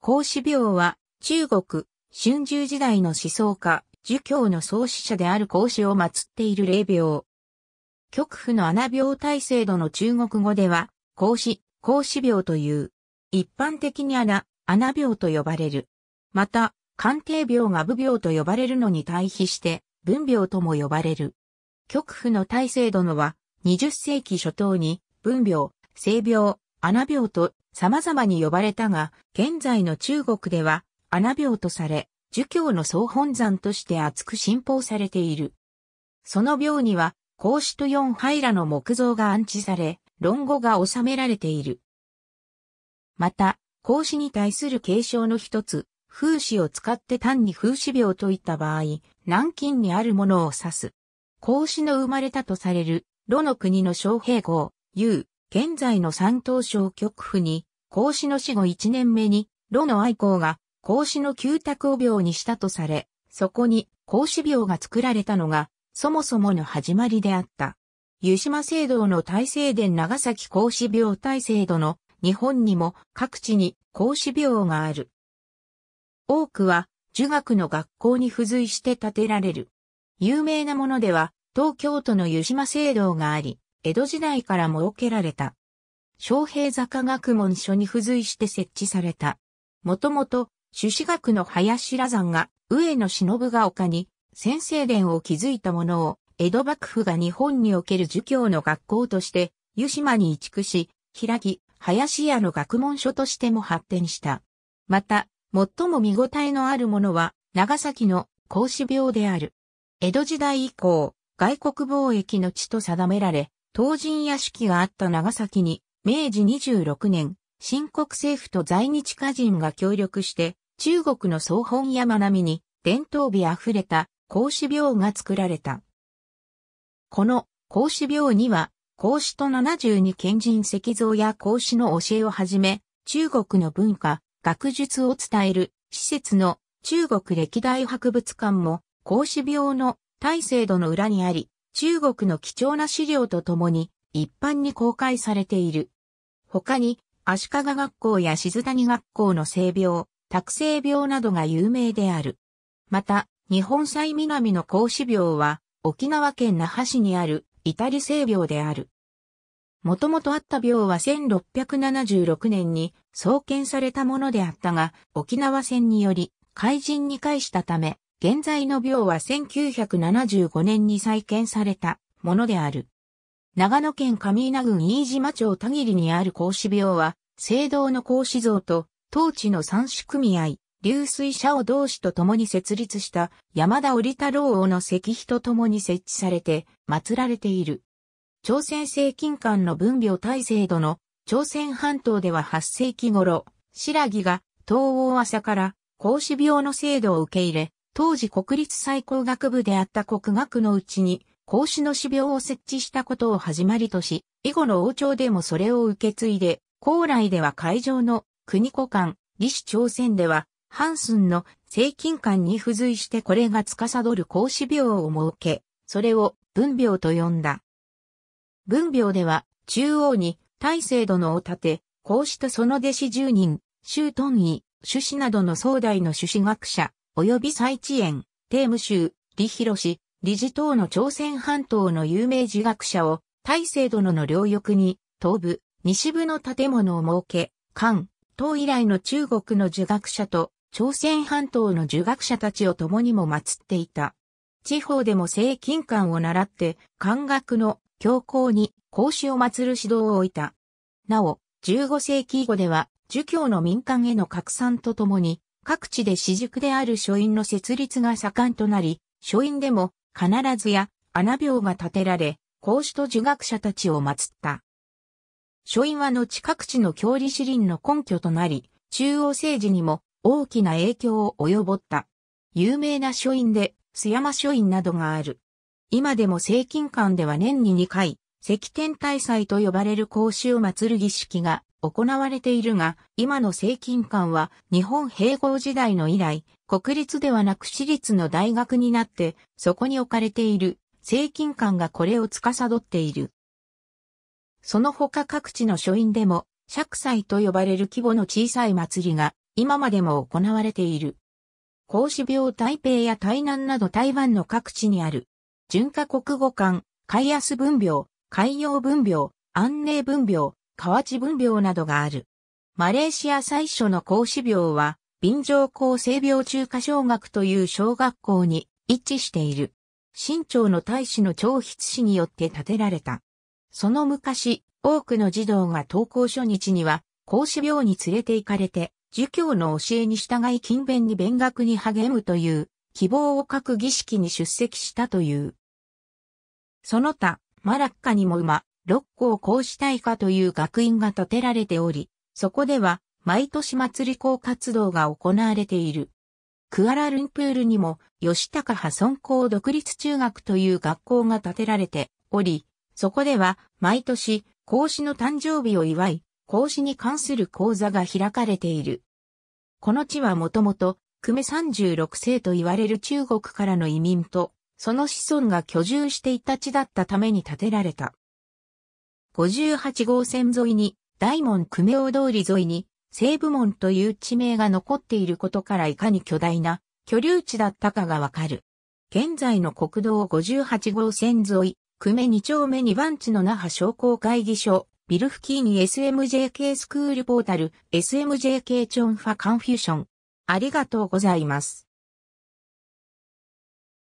孔子廟は中国春秋時代の思想家、儒教の創始者である孔子を祀っている霊廟。極府の穴廟体制度の中国語では、孔子、孔子廟という。一般的に穴、穴廟と呼ばれる。また、官邸廟が武廟と呼ばれるのに対比して、文廟とも呼ばれる。極府の体制度のは、20世紀初頭に、文廟、聖廟、穴病と様々に呼ばれたが、現在の中国では穴病とされ、儒教の総本山として厚く信奉されている。その廟には、孔子と四灰らの木像が安置され、論語が収められている。また、孔子に対する継承の一つ、風子を使って単に風子病といった場合、南京にあるものを指す。孔子の生まれたとされる、炉の国の昌平号、優、現在の山東省極府に、孔子の死後1年目に、炉の愛好が孔子の旧宅を病にしたとされ、そこに孔子病が作られたのが、そもそもの始まりであった。湯島聖堂の大聖殿長崎孔子病大聖堂の日本にも各地に孔子病がある。多くは儒学の学校に付随して建てられる。有名なものでは東京都の湯島聖堂があり、江戸時代から設けられた。昌平坂学問所に付随して設置された。もともと、朱子学の林羅山が、上野忍が丘に、先生殿を築いたものを、江戸幕府が日本における儒教の学校として、湯島に移築し、開き、林屋の学問所としても発展した。また、最も見応えのあるものは、長崎の孔子廟である。江戸時代以降、外国貿易の地と定められ、当人屋敷があった長崎に、明治26年、新国政府と在日家人が協力して、中国の総本山並みに、伝統美あふれた、孔子廟が作られた。この孔子廟には、孔子と72賢人石像や孔子の教えをはじめ、中国の文化、学術を伝える施設の中国歴代博物館も孔子廟の大聖度の裏にあり、中国の貴重な資料とともに一般に公開されている。他に、足利学校や静谷学校の性病、卓性病などが有名である。また、日本最南の孔子病は、沖縄県那覇市にある、イタリ性病である。もともとあった病は1676年に創建されたものであったが、沖縄戦により、海人に返したため、現在の廟は1975年に再建されたものである。長野県上稲郡飯島町田切にある孔子廟は、聖堂の孔子像と、当地の三種組合、流水社を同士と共に設立した山田織太郎王の石碑と共に設置されて祀られている。朝鮮政金間の分廟大制度の朝鮮半島では8世紀頃、白木が東欧朝から孔子廟の制度を受け入れ、当時国立最高学部であった国学のうちに、孔子の死病を設置したことを始まりとし、以後の王朝でもそれを受け継いで、高麗では会場の国古館、李氏朝鮮では、ハンスンの聖近館に付随してこれが司る孔子病を設け、それを文病と呼んだ。文病では、中央に大聖殿を建て、孔子とその弟子10人、周頓尉、朱子などの壮大の朱子学者、及び蔡知園、テーム州、李広氏、理事等の朝鮮半島の有名儒学者を、大聖殿の両翼に、東部、西部の建物を設け、漢、唐以来の中国の儒学者と、朝鮮半島の儒学者たちを共にも祀っていた。地方でも聖金官を習って、漢学の教皇に孔子を祀る指導を置いた。なお、15世紀以後では、儒教の民間への拡散とともに、各地で私塾である書院の設立が盛んとなり、書院でも必ずや穴病が建てられ、孔子と儒学者たちを祀った。書院は後各地の教理士林の根拠となり、中央政治にも大きな影響を及ぼった。有名な書院で、須山書院などがある。今でも聖近館では年に2回、石天大祭と呼ばれる講師を祀る儀式が行われているが、今の正近館は日本併合時代の以来、国立ではなく私立の大学になって、そこに置かれている正近館がこれを司っている。その他各地の書院でも、釈祭と呼ばれる規模の小さい祭りが、今までも行われている。孔子廟台北や台南など台湾の各地にある、純化国語館、海安文廟、海洋文廟、安寧文廟、河内分病などがある。マレーシア最初の孔子病は、便乗孔生病中華小学という小学校に一致している。清朝の大使の長筆師によって建てられた。その昔、多くの児童が登校初日には、孔子病に連れて行かれて、儒教の教えに従い勤勉に勉学に励むという、希望を書く儀式に出席したという。その他、マラッカにも馬、六甲講師大科という学院が建てられており、そこでは毎年祭り校活動が行われている。クアラルンプールにも吉高派村校独立中学という学校が建てられており、そこでは毎年孔子の誕生日を祝い、孔子に関する講座が開かれている。この地はもともと、久米36世と言われる中国からの移民と、その子孫が居住していた地だったために建てられた。58号線沿いに、大門久米大通り沿いに、西部門という地名が残っていることからいかに巨大な居留地だったかがわかる。現在の国道58号線沿い、久米2丁目2番地の那覇商工会議所、ビル付近に SMJK スクールポータル、SMJK チョンファカンフューション。ありがとうございます。